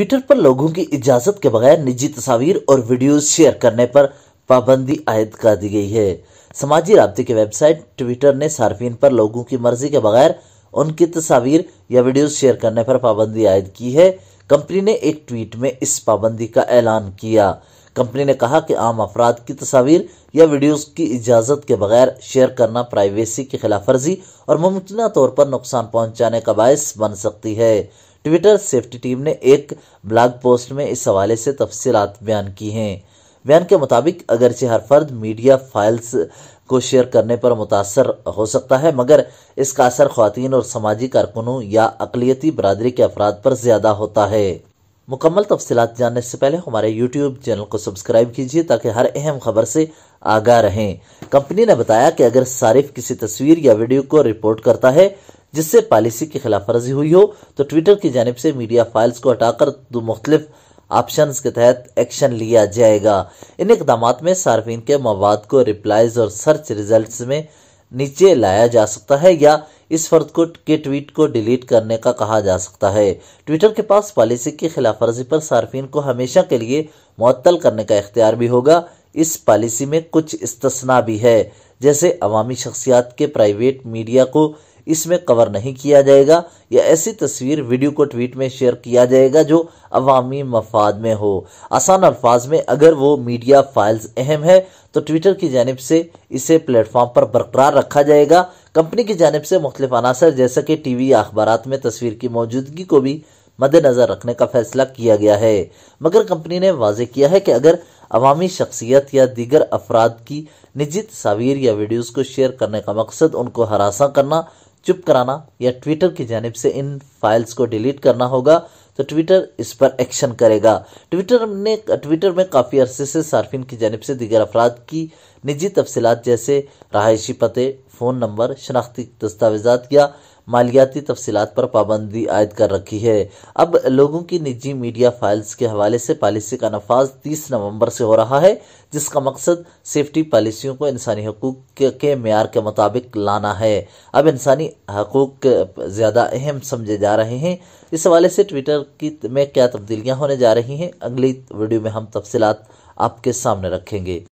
Twitter पर लोगों की इजाजत के बगैर निजी तस्वीर और वीडियो शेयर करने पर पाबंदी आयद कर दी गई है समाजी रबते की वेबसाइट ट्विटर ने सार्फिन पर लोगों की मर्जी के बगैर उनकी तस्वीर या वीडियो शेयर करने पर पाबंदी आयद की है कंपनी ने एक ट्वीट में इस पाबंदी का ऐलान किया कंपनी ने कहा कि आम अफराद की तस्वीर या वीडियोस की इजाज़त के बगैर शेयर करना प्राइवेसी की खिलाफ वर्जी और मुमकिन तौर पर नुकसान पहुंचाने का बायस बन सकती है ट्विटर सेफ्टी टीम ने एक ब्लॉग पोस्ट में इस हवाले से तफसीत बयान की हैं बयान के मुताबिक अगरचे हर फर्द मीडिया फाइल्स को शेयर करने पर मुतासर हो सकता है मगर इसका असर खातन और समाजी कारकुनों या अकलीती बरदरी के अफराद पर ज़्यादा होता है मुकम्मल तफसीत जानने से पहले हमारे यूट्यूब चैनल को सब्सक्राइब कीजिए ताकि हर अहम खबर से आगाह रहें कंपनी ने बताया कि अगर सारिफ किसी तस्वीर या वीडियो को रिपोर्ट करता है जिससे पॉलिसी की खिलाफ वर्जी हुई हो तो ट्विटर की जानब से मीडिया फाइल्स को हटाकर दो मुख्तलिफ ऑप्शन के तहत एक्शन लिया जाएगा इन इकदाम में सार्फिन के मवाद को रिप्लाइज और सर्च रिजल्ट में नीचे लाया जा सकता है या इस फर्द को के ट्वीट को डिलीट करने का कहा जा सकता है ट्विटर के पास पॉलिसी की खिलाफ वर्जी पर सार्फिन को हमेशा के लिए मअतल करने का इख्तियार भी होगा इस पॉलिसी में कुछ इस्तना भी है जैसे अवामी शख्सियात के प्राइवेट मीडिया को इसमें कवर नहीं किया जाएगा या ऐसी तस्वीर वीडियो को ट्वीट में शेयर किया जाएगा जो अवामी मफाद में हो आसान अल्फाज में अगर वो मीडिया फाइल्स अहम है तो ट्विटर की जानब से इसे प्लेटफॉर्म पर बरकरार रखा जाएगा कंपनी की जानब से मुख्तफ अनासर जैसा कि टी वी अखबार में तस्वीर की मौजूदगी को भी मद्देनज़र रखने का फैसला किया गया है मगर कंपनी ने वाजे किया है कि अगर अवामी शख्सियत या दीगर अफराद की निजी तस्वीर या वीडियोज़ को शेयर करने का मकसद उनको हरासा करना चुप कराना या ट्विटर की जानब से इन फाइल्स को डिलीट करना होगा तो ट्विटर इस पर एक्शन करेगा ट्विटर ने ट्विटर में काफ़ी अरसे से सार्फिन की जानब से दीगर अफराद की निजी तफसलत जैसे रहायशी पते फ़ोन नंबर शनाख्ती दस्तावेजा या मालियाती तफसीत पर पाबंदी आयद कर रखी है अब लोगों की निजी मीडिया फाइल्स के हवाले से पॉलिसी का नफाज तीस नवंबर से हो रहा है जिसका मकसद सेफ्टी पॉलिसियों को इंसानी हकूक के, मैार के मुताबिक लाना है अब इंसानी हकूक ज़्यादा अहम समझे जा रहे हैं इस हवाले से ट्विटर की में क्या तब्दीलियाँ होने जा रही हैं अगली वीडियो में हम तफसीत आपके सामने रखेंगे